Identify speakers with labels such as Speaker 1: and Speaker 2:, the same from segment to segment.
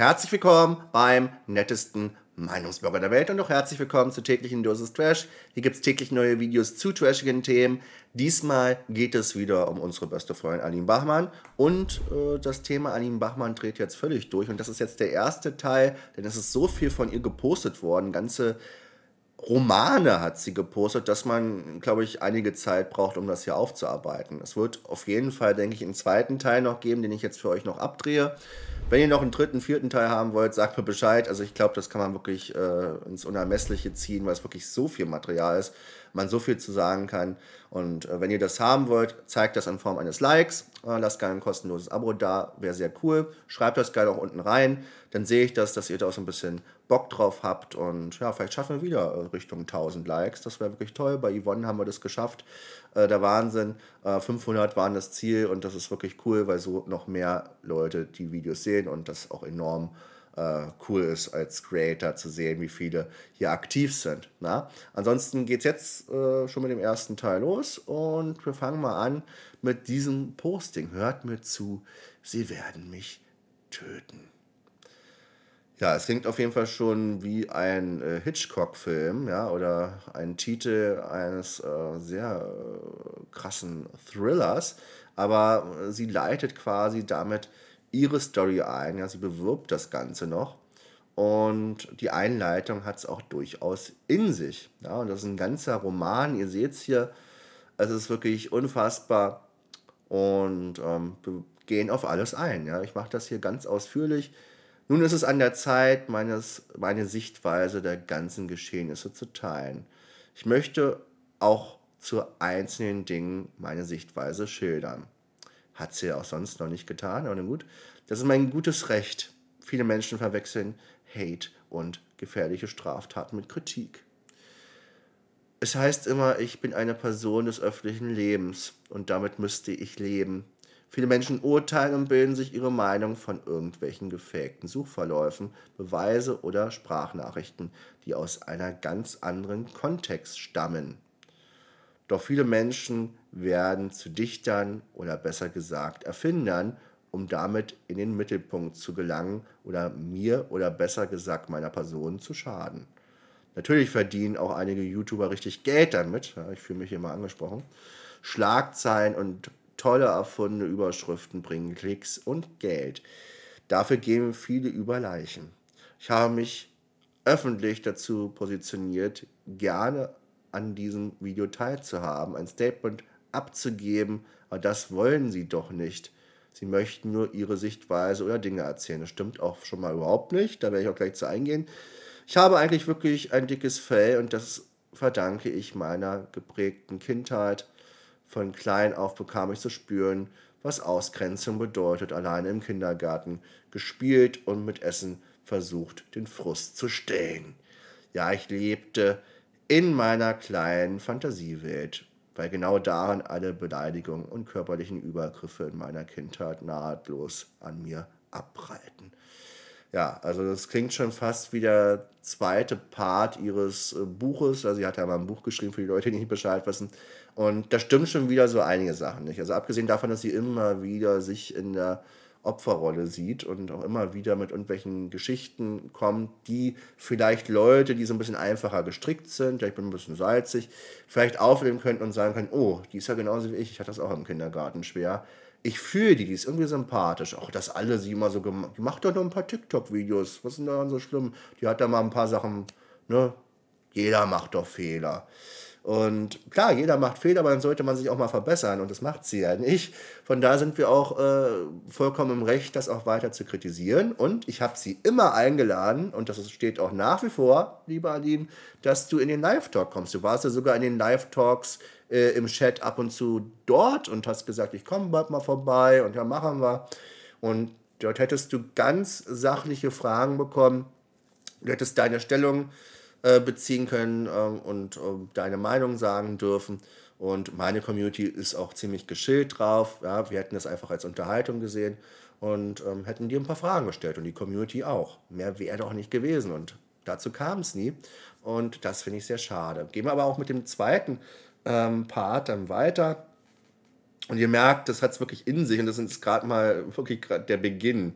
Speaker 1: Herzlich willkommen beim nettesten Meinungsbürger der Welt und auch herzlich willkommen zur täglichen Dosis Trash. Hier gibt es täglich neue Videos zu trashigen Themen. Diesmal geht es wieder um unsere beste Freundin Aline Bachmann und äh, das Thema Aline Bachmann dreht jetzt völlig durch und das ist jetzt der erste Teil, denn es ist so viel von ihr gepostet worden, ganze Romane hat sie gepostet, dass man, glaube ich, einige Zeit braucht, um das hier aufzuarbeiten. Es wird auf jeden Fall, denke ich, einen zweiten Teil noch geben, den ich jetzt für euch noch abdrehe. Wenn ihr noch einen dritten, vierten Teil haben wollt, sagt mir Bescheid. Also ich glaube, das kann man wirklich äh, ins Unermessliche ziehen, weil es wirklich so viel Material ist, man so viel zu sagen kann. Und äh, wenn ihr das haben wollt, zeigt das in Form eines Likes. Äh, lasst gerne ein kostenloses Abo da, wäre sehr cool. Schreibt das gerne auch unten rein. Dann sehe ich das, dass ihr da auch so ein bisschen Bock drauf habt. Und ja, vielleicht schaffen wir wieder äh, Richtung 1000 Likes. Das wäre wirklich toll. Bei Yvonne haben wir das geschafft. Äh, der Wahnsinn. Äh, 500 waren das Ziel und das ist wirklich cool, weil so noch mehr Leute die Videos sehen und das auch enorm äh, cool ist, als Creator zu sehen, wie viele hier aktiv sind. Na? Ansonsten geht es jetzt äh, schon mit dem ersten Teil los und wir fangen mal an mit diesem Posting. Hört mir zu, sie werden mich töten. Ja, es klingt auf jeden Fall schon wie ein äh, Hitchcock-Film, ja, oder ein Titel eines äh, sehr äh, krassen Thrillers. Aber äh, sie leitet quasi damit ihre Story ein, ja, sie bewirbt das Ganze noch. Und die Einleitung hat es auch durchaus in sich. Ja, und das ist ein ganzer Roman, ihr seht es hier. Es ist wirklich unfassbar und ähm, gehen auf alles ein. Ja. Ich mache das hier ganz ausführlich nun ist es an der Zeit, meines, meine Sichtweise der ganzen Geschehnisse zu teilen. Ich möchte auch zu einzelnen Dingen meine Sichtweise schildern. Hat sie ja auch sonst noch nicht getan, aber gut. Das ist mein gutes Recht. Viele Menschen verwechseln Hate und gefährliche Straftaten mit Kritik. Es heißt immer, ich bin eine Person des öffentlichen Lebens und damit müsste ich leben. Viele Menschen urteilen und bilden sich ihre Meinung von irgendwelchen gefakten Suchverläufen, Beweise oder Sprachnachrichten, die aus einer ganz anderen Kontext stammen. Doch viele Menschen werden zu Dichtern oder besser gesagt Erfindern, um damit in den Mittelpunkt zu gelangen oder mir oder besser gesagt meiner Person zu schaden. Natürlich verdienen auch einige YouTuber richtig Geld damit. Ich fühle mich hier mal angesprochen. Schlagzeilen und tolle erfundene Überschriften bringen Klicks und Geld. Dafür gehen viele über Leichen. Ich habe mich öffentlich dazu positioniert, gerne an diesem Video teilzuhaben, ein Statement abzugeben, aber das wollen sie doch nicht. Sie möchten nur ihre Sichtweise oder Dinge erzählen. Das stimmt auch schon mal überhaupt nicht, da werde ich auch gleich zu eingehen. Ich habe eigentlich wirklich ein dickes Fell und das verdanke ich meiner geprägten Kindheit, von klein auf bekam ich zu spüren, was Ausgrenzung bedeutet, alleine im Kindergarten, gespielt und mit Essen versucht, den Frust zu stillen. Ja, ich lebte in meiner kleinen Fantasiewelt, weil genau darin alle Beleidigungen und körperlichen Übergriffe in meiner Kindheit nahtlos an mir abprallten. Ja, also das klingt schon fast wie der zweite Part ihres äh, Buches. Also sie hat ja mal ein Buch geschrieben für die Leute, die nicht Bescheid wissen. Und da stimmt schon wieder so einige Sachen nicht. Also abgesehen davon, dass sie immer wieder sich in der Opferrolle sieht und auch immer wieder mit irgendwelchen Geschichten kommt, die vielleicht Leute, die so ein bisschen einfacher gestrickt sind, vielleicht bin ein bisschen salzig, vielleicht aufnehmen könnten und sagen können, oh, die ist ja genauso wie ich, ich hatte das auch im Kindergarten schwer. Ich fühle die, die ist irgendwie sympathisch. Auch dass alle sie immer so gemacht, die macht doch nur ein paar TikTok-Videos, was ist denn daran so schlimm? Die hat da mal ein paar Sachen, ne? Jeder macht doch Fehler. Und klar, jeder macht Fehler, aber dann sollte man sich auch mal verbessern und das macht sie ja nicht. Von da sind wir auch äh, vollkommen im Recht, das auch weiter zu kritisieren. Und ich habe sie immer eingeladen und das steht auch nach wie vor, lieber Aline, dass du in den Live-Talk kommst. Du warst ja sogar in den Live-Talks äh, im Chat ab und zu dort und hast gesagt, ich komme bald mal vorbei und ja, machen wir. Und dort hättest du ganz sachliche Fragen bekommen. Du hättest deine Stellung äh, äh, beziehen können ähm, und ähm, deine Meinung sagen dürfen. Und meine Community ist auch ziemlich geschillt drauf. Ja, wir hätten das einfach als Unterhaltung gesehen und ähm, hätten dir ein paar Fragen gestellt und die Community auch. Mehr wäre doch nicht gewesen und dazu kam es nie. Und das finde ich sehr schade. Gehen wir aber auch mit dem zweiten ähm, Part dann weiter. Und ihr merkt, das hat es wirklich in sich und das ist gerade mal wirklich grad der Beginn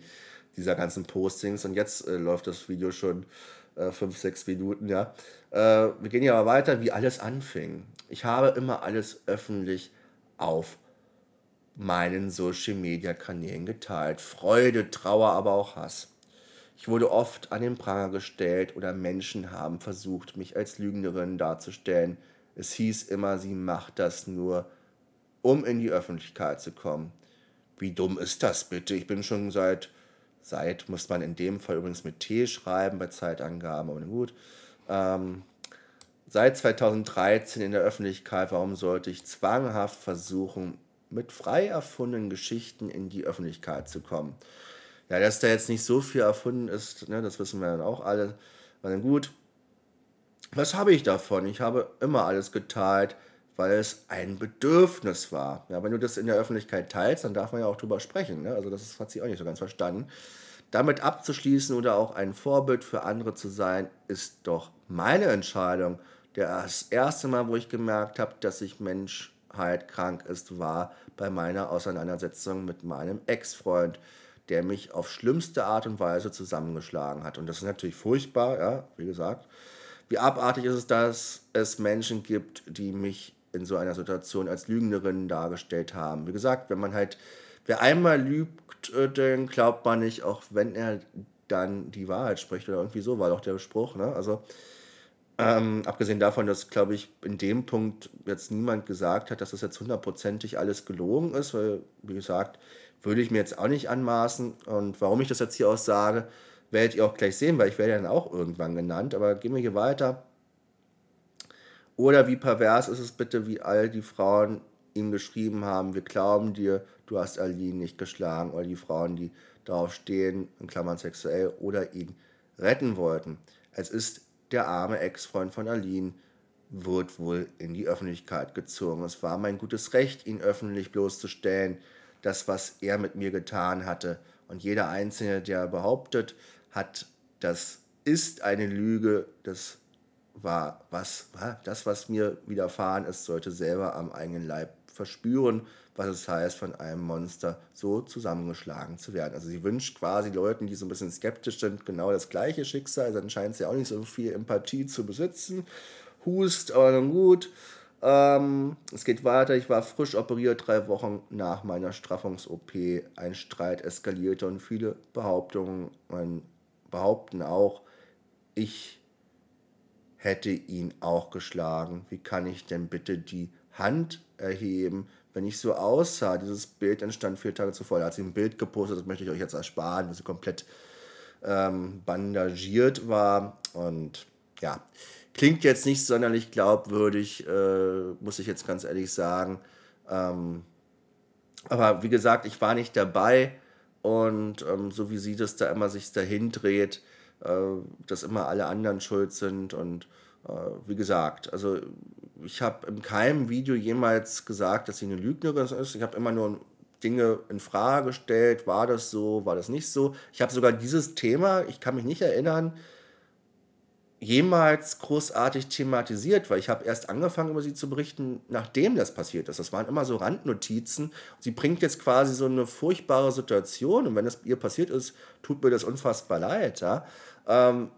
Speaker 1: dieser ganzen Postings. Und jetzt äh, läuft das Video schon äh, fünf, sechs Minuten, ja. Äh, wir gehen ja aber weiter, wie alles anfing. Ich habe immer alles öffentlich auf meinen Social Media Kanälen geteilt. Freude, Trauer, aber auch Hass. Ich wurde oft an den Pranger gestellt oder Menschen haben versucht, mich als Lügnerin darzustellen. Es hieß immer, sie macht das nur, um in die Öffentlichkeit zu kommen. Wie dumm ist das bitte? Ich bin schon seit Seit muss man in dem Fall übrigens mit T schreiben bei Zeitangaben, aber gut. Ähm, seit 2013 in der Öffentlichkeit, warum sollte ich zwanghaft versuchen, mit frei erfundenen Geschichten in die Öffentlichkeit zu kommen? Ja, dass da jetzt nicht so viel erfunden ist, ne, das wissen wir dann auch alle. Aber dann gut, was habe ich davon? Ich habe immer alles geteilt, weil es ein Bedürfnis war. Ja, wenn du das in der Öffentlichkeit teilst, dann darf man ja auch drüber sprechen. Ne? Also das hat sie auch nicht so ganz verstanden. Damit abzuschließen oder auch ein Vorbild für andere zu sein, ist doch meine Entscheidung. Das erste Mal, wo ich gemerkt habe, dass ich Menschheit krank ist, war bei meiner Auseinandersetzung mit meinem Ex-Freund, der mich auf schlimmste Art und Weise zusammengeschlagen hat. Und das ist natürlich furchtbar, ja, wie gesagt. Wie abartig ist es, dass es Menschen gibt, die mich in so einer Situation als Lügnerin dargestellt haben. Wie gesagt, wenn man halt, wer einmal lügt, äh, dann glaubt man nicht, auch wenn er dann die Wahrheit spricht oder irgendwie so, war doch der Spruch, ne? Also, ähm, abgesehen davon, dass, glaube ich, in dem Punkt jetzt niemand gesagt hat, dass das jetzt hundertprozentig alles gelogen ist, weil, wie gesagt, würde ich mir jetzt auch nicht anmaßen. Und warum ich das jetzt hier auch sage, werdet ihr auch gleich sehen, weil ich werde dann auch irgendwann genannt. Aber gehen wir hier weiter. Oder wie pervers ist es bitte, wie all die Frauen ihm geschrieben haben, wir glauben dir, du hast Aline nicht geschlagen. Oder die Frauen, die darauf stehen, in Klammern sexuell, oder ihn retten wollten. Es ist der arme Ex-Freund von Aline, wird wohl in die Öffentlichkeit gezogen. Es war mein gutes Recht, ihn öffentlich bloßzustellen, das, was er mit mir getan hatte. Und jeder Einzelne, der behauptet hat, das ist eine Lüge, das war, was, das, was mir widerfahren ist, sollte selber am eigenen Leib verspüren, was es heißt, von einem Monster so zusammengeschlagen zu werden. Also sie wünscht quasi Leuten, die so ein bisschen skeptisch sind, genau das gleiche Schicksal. Dann also scheint sie auch nicht so viel Empathie zu besitzen. Hust, aber nun gut. Ähm, es geht weiter. Ich war frisch operiert, drei Wochen nach meiner Straffungs-OP. Ein Streit eskalierte und viele Behauptungen, man behaupten auch, ich hätte ihn auch geschlagen. Wie kann ich denn bitte die Hand erheben, wenn ich so aussah? Dieses Bild entstand vier Tage zuvor. Da hat sie ein Bild gepostet, das möchte ich euch jetzt ersparen, wo sie komplett ähm, bandagiert war. Und ja, klingt jetzt nicht sonderlich glaubwürdig, äh, muss ich jetzt ganz ehrlich sagen. Ähm, aber wie gesagt, ich war nicht dabei und ähm, so wie sie das da immer sich dahin dreht, äh, dass immer alle anderen schuld sind und äh, wie gesagt, also ich habe in keinem Video jemals gesagt, dass sie eine Lügnerin ist. Ich habe immer nur Dinge in Frage gestellt. War das so? War das nicht so? Ich habe sogar dieses Thema, ich kann mich nicht erinnern, jemals großartig thematisiert, weil ich habe erst angefangen, über sie zu berichten, nachdem das passiert ist. Das waren immer so Randnotizen. Sie bringt jetzt quasi so eine furchtbare Situation und wenn das ihr passiert ist, tut mir das unfassbar leid. Ja? ähm,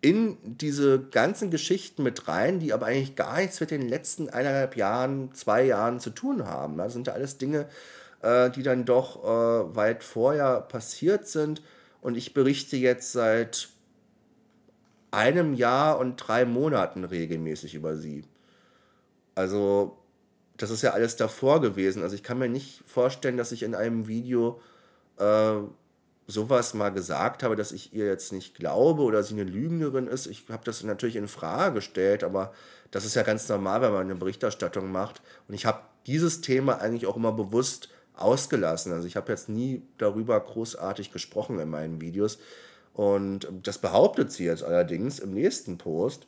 Speaker 1: in diese ganzen Geschichten mit rein, die aber eigentlich gar nichts mit den letzten eineinhalb Jahren, zwei Jahren zu tun haben. Das sind ja alles Dinge, äh, die dann doch äh, weit vorher passiert sind. Und ich berichte jetzt seit einem Jahr und drei Monaten regelmäßig über sie. Also das ist ja alles davor gewesen. Also ich kann mir nicht vorstellen, dass ich in einem Video äh, sowas mal gesagt habe, dass ich ihr jetzt nicht glaube oder sie eine Lügnerin ist. Ich habe das natürlich in Frage gestellt, aber das ist ja ganz normal, wenn man eine Berichterstattung macht. Und ich habe dieses Thema eigentlich auch immer bewusst ausgelassen. Also ich habe jetzt nie darüber großartig gesprochen in meinen Videos. Und das behauptet sie jetzt allerdings im nächsten Post.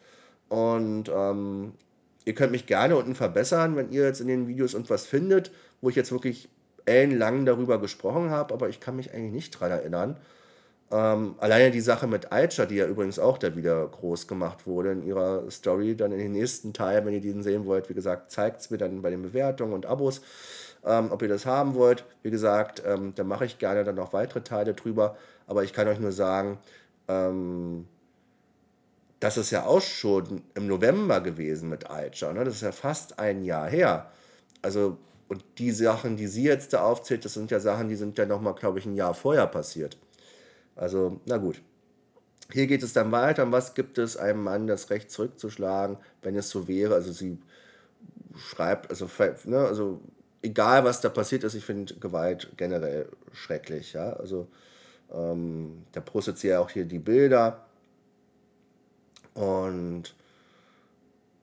Speaker 1: Und ähm, ihr könnt mich gerne unten verbessern, wenn ihr jetzt in den Videos irgendwas findet, wo ich jetzt wirklich ellenlang darüber gesprochen habe, aber ich kann mich eigentlich nicht dran erinnern. Ähm, alleine die Sache mit Aisha, die ja übrigens auch da wieder groß gemacht wurde in ihrer Story, dann in den nächsten Teil, wenn ihr diesen sehen wollt, wie gesagt, zeigt es mir dann bei den Bewertungen und Abos, ähm, ob ihr das haben wollt. Wie gesagt, ähm, da mache ich gerne dann noch weitere Teile drüber, aber ich kann euch nur sagen, ähm, das ist ja auch schon im November gewesen mit Aisha, ne? das ist ja fast ein Jahr her. Also und die Sachen, die sie jetzt da aufzählt, das sind ja Sachen, die sind ja nochmal, glaube ich, ein Jahr vorher passiert. Also, na gut. Hier geht es dann weiter. was gibt es einem Mann, das Recht zurückzuschlagen, wenn es so wäre? Also, sie schreibt, also, ne, also egal was da passiert ist, ich finde Gewalt generell schrecklich. Ja? Also, ähm, da postet sie ja auch hier die Bilder. Und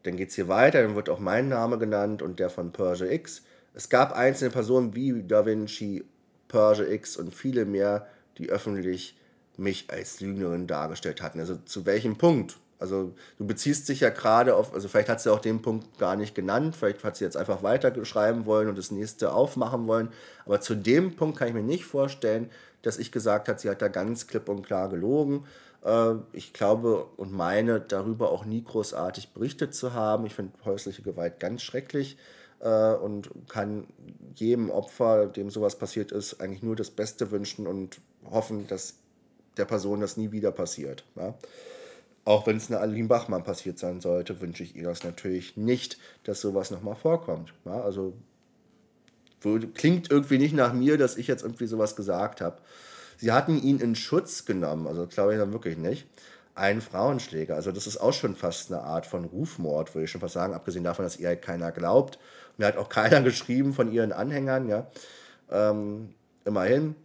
Speaker 1: dann geht es hier weiter. Dann wird auch mein Name genannt und der von Persia X. Es gab einzelne Personen wie Da Vinci, Persia X und viele mehr, die öffentlich mich als Lügnerin dargestellt hatten. Also zu welchem Punkt? Also du beziehst dich ja gerade auf, also vielleicht hat sie auch den Punkt gar nicht genannt, vielleicht hat sie jetzt einfach weiterschreiben wollen und das nächste aufmachen wollen. Aber zu dem Punkt kann ich mir nicht vorstellen, dass ich gesagt habe, sie hat da ganz klipp und klar gelogen. Ähm, ich glaube und meine darüber auch nie großartig berichtet zu haben. Ich finde häusliche Gewalt ganz schrecklich äh, und kann jedem Opfer, dem sowas passiert ist, eigentlich nur das Beste wünschen und hoffen, dass der Person das nie wieder passiert. Ja? Auch wenn es eine Aline Bachmann passiert sein sollte, wünsche ich ihr das natürlich nicht, dass sowas nochmal vorkommt. Ja? Also klingt irgendwie nicht nach mir, dass ich jetzt irgendwie sowas gesagt habe. Sie hatten ihn in Schutz genommen, also glaube ich dann wirklich nicht ein Frauenschläger. Also das ist auch schon fast eine Art von Rufmord, würde ich schon fast sagen, abgesehen davon, dass ihr halt keiner glaubt. Mir hat auch keiner geschrieben von ihren Anhängern, ja. Ähm, immerhin,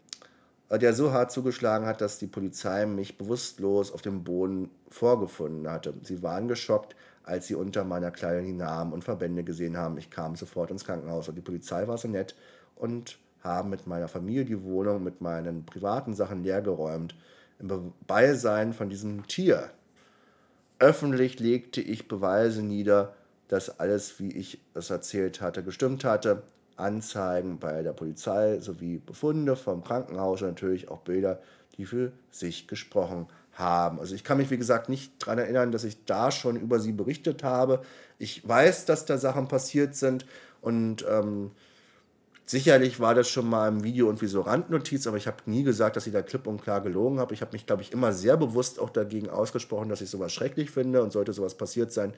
Speaker 1: äh, der so hart zugeschlagen hat, dass die Polizei mich bewusstlos auf dem Boden vorgefunden hatte. Sie waren geschockt, als sie unter meiner Kleidung die Namen und Verbände gesehen haben. Ich kam sofort ins Krankenhaus und die Polizei war so nett und haben mit meiner Familie die Wohnung mit meinen privaten Sachen leergeräumt im Beisein von diesem Tier. Öffentlich legte ich Beweise nieder, dass alles, wie ich es erzählt hatte, gestimmt hatte. Anzeigen bei der Polizei sowie Befunde vom Krankenhaus und natürlich auch Bilder, die für sich gesprochen haben. Also ich kann mich, wie gesagt, nicht daran erinnern, dass ich da schon über sie berichtet habe. Ich weiß, dass da Sachen passiert sind und ähm, Sicherlich war das schon mal im Video irgendwie so Randnotiz, aber ich habe nie gesagt, dass ich da klipp und klar gelogen habe. Ich habe mich, glaube ich, immer sehr bewusst auch dagegen ausgesprochen, dass ich sowas schrecklich finde und sollte sowas passiert sein,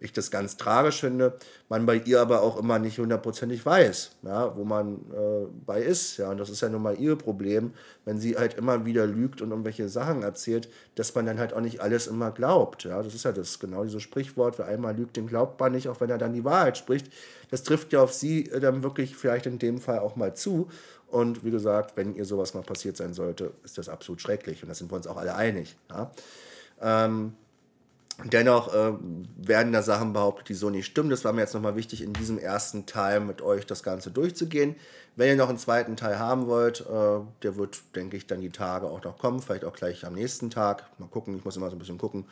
Speaker 1: ich das ganz tragisch finde, man bei ihr aber auch immer nicht hundertprozentig weiß, ja, wo man äh, bei ist. Ja. Und das ist ja nun mal ihr Problem, wenn sie halt immer wieder lügt und irgendwelche Sachen erzählt, dass man dann halt auch nicht alles immer glaubt. Ja. Das ist ja das genau dieses Sprichwort, wer einmal lügt, den glaubt man nicht, auch wenn er dann die Wahrheit spricht. Das trifft ja auf sie äh, dann wirklich vielleicht in dem Fall auch mal zu. Und wie gesagt, wenn ihr sowas mal passiert sein sollte, ist das absolut schrecklich. Und da sind wir uns auch alle einig. Ja. Ähm, Dennoch äh, werden da Sachen behauptet, die so nicht stimmen. Das war mir jetzt nochmal wichtig, in diesem ersten Teil mit euch das Ganze durchzugehen. Wenn ihr noch einen zweiten Teil haben wollt, äh, der wird, denke ich, dann die Tage auch noch kommen. Vielleicht auch gleich am nächsten Tag. Mal gucken, ich muss immer so ein bisschen gucken,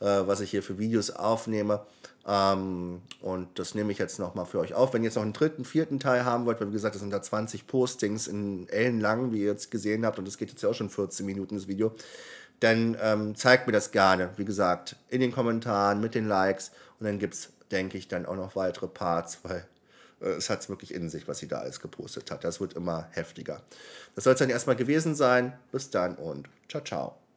Speaker 1: äh, was ich hier für Videos aufnehme. Ähm, und das nehme ich jetzt nochmal für euch auf. Wenn ihr jetzt noch einen dritten, vierten Teil haben wollt, weil wie gesagt, das sind da 20 Postings in ellenlang, wie ihr jetzt gesehen habt. Und das geht jetzt ja auch schon 14 Minuten, das Video dann ähm, zeigt mir das gerne, wie gesagt, in den Kommentaren, mit den Likes. Und dann gibt es, denke ich, dann auch noch weitere Parts, weil äh, es hat es wirklich in sich, was sie da alles gepostet hat. Das wird immer heftiger. Das soll es dann erstmal gewesen sein. Bis dann und ciao, ciao.